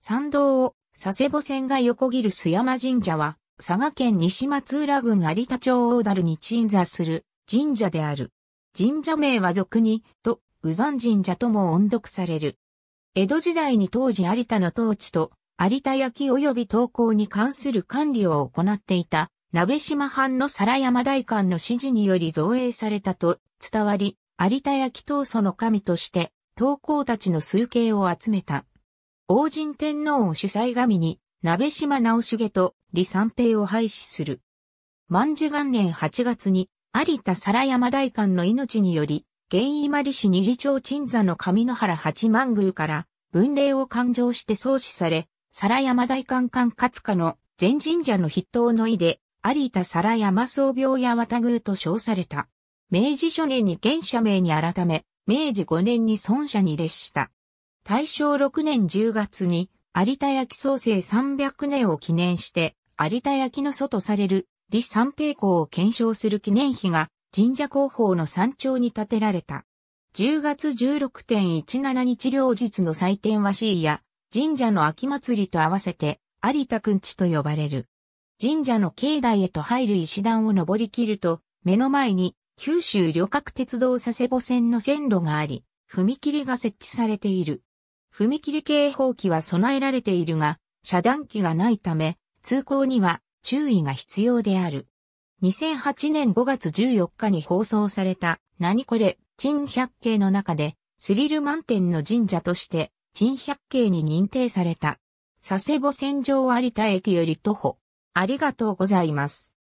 参道を佐世保線が横切る須山神社は、佐賀県西松浦郡有田町大樽に鎮座する神社である。神社名は俗に、と、宇山神社とも音読される。江戸時代に当時有田の統治と、有田焼及び投稿に関する管理を行っていた、鍋島藩の皿山大官の指示により造営されたと伝わり、有田焼闘争の神として、投稿たちの数形を集めた。王神天皇を主催神に、鍋島直重と李三平を廃止する。万寿元年8月に、有田皿山大官の命により、現今里氏二里町鎮座の上野原八幡宮から、文霊を勘定して創始され、皿山大官官勝家の全神社の筆頭の意で、有田皿山僧病や綿宮と称された。明治初年に現社名に改め、明治5年に孫社に列した。大正6年10月に有田焼創生300年を記念して有田焼の祖とされる李三平公を検証する記念碑が神社広報の山頂に建てられた。10月16.17日両日の祭典はシーや神社の秋祭りと合わせて有田くんちと呼ばれる。神社の境内へと入る石段を登り切ると目の前に九州旅客鉄道佐世保線の線路があり、踏切が設置されている。踏切警報器は備えられているが、遮断機がないため、通行には注意が必要である。2008年5月14日に放送された、何これ、珍百景の中で、スリル満点の神社として、珍百景に認定された。佐世保線上有田駅より徒歩。ありがとうございます。